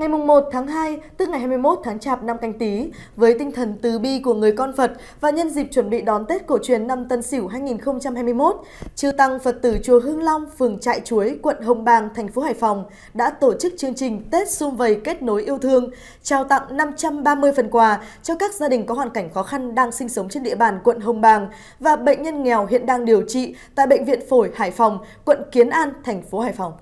Ngày 1 tháng 2, tức ngày 21 tháng Chạp năm canh tí, với tinh thần từ bi của người con Phật và nhân dịp chuẩn bị đón Tết cổ truyền năm Tân Sửu 2021, Chư Tăng Phật tử Chùa Hương Long, phường Trại Chuối, quận Hồng Bàng, thành phố Hải Phòng đã tổ chức chương trình Tết xung vầy kết nối yêu thương, trao tặng 530 phần quà cho các gia đình có hoàn cảnh khó khăn đang sinh sống trên địa bàn quận Hồng Bàng và bệnh nhân nghèo hiện đang điều trị tại Bệnh viện Phổi Hải Phòng, quận Kiến An, thành phố Hải Phòng.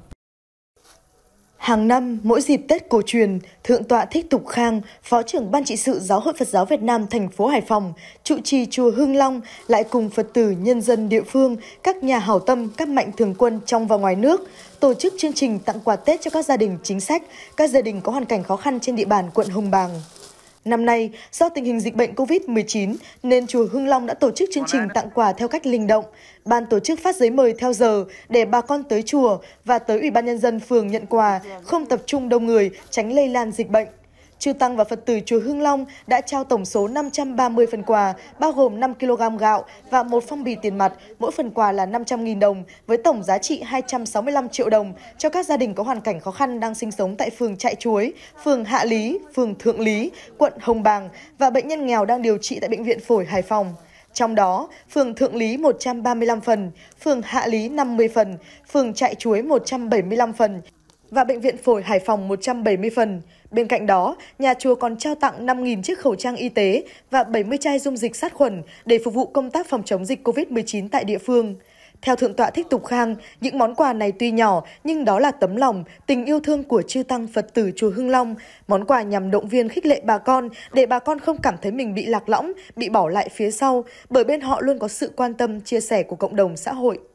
Hàng năm, mỗi dịp Tết cổ truyền, Thượng tọa Thích Tục Khang, Phó trưởng Ban trị sự Giáo hội Phật giáo Việt Nam thành phố Hải Phòng, trụ trì chùa Hưng Long lại cùng Phật tử nhân dân địa phương, các nhà hảo tâm, các mạnh thường quân trong và ngoài nước tổ chức chương trình tặng quà Tết cho các gia đình chính sách, các gia đình có hoàn cảnh khó khăn trên địa bàn quận Hồng Bàng. Năm nay, do tình hình dịch bệnh COVID-19 nên chùa Hưng Long đã tổ chức chương trình tặng quà theo cách linh động. Ban tổ chức phát giấy mời theo giờ để bà con tới chùa và tới Ủy ban Nhân dân phường nhận quà, không tập trung đông người, tránh lây lan dịch bệnh. Chư Tăng và Phật tử Chùa Hương Long đã trao tổng số 530 phần quà, bao gồm 5 kg gạo và một phong bì tiền mặt, mỗi phần quà là 500.000 đồng, với tổng giá trị 265 triệu đồng cho các gia đình có hoàn cảnh khó khăn đang sinh sống tại phường Trại Chuối, phường Hạ Lý, phường Thượng Lý, quận Hồng Bàng và bệnh nhân nghèo đang điều trị tại Bệnh viện Phổi Hải Phòng. Trong đó, phường Thượng Lý 135 phần, phường Hạ Lý 50 phần, phường Trại Chuối 175 phần, và Bệnh viện Phổi Hải Phòng 170 phần. Bên cạnh đó, nhà chùa còn trao tặng 5.000 chiếc khẩu trang y tế và 70 chai dung dịch sát khuẩn để phục vụ công tác phòng chống dịch COVID-19 tại địa phương. Theo Thượng tọa Thích Tục Khang, những món quà này tuy nhỏ nhưng đó là tấm lòng, tình yêu thương của chư tăng Phật tử chùa Hưng Long. Món quà nhằm động viên khích lệ bà con để bà con không cảm thấy mình bị lạc lõng, bị bỏ lại phía sau bởi bên họ luôn có sự quan tâm, chia sẻ của cộng đồng xã hội.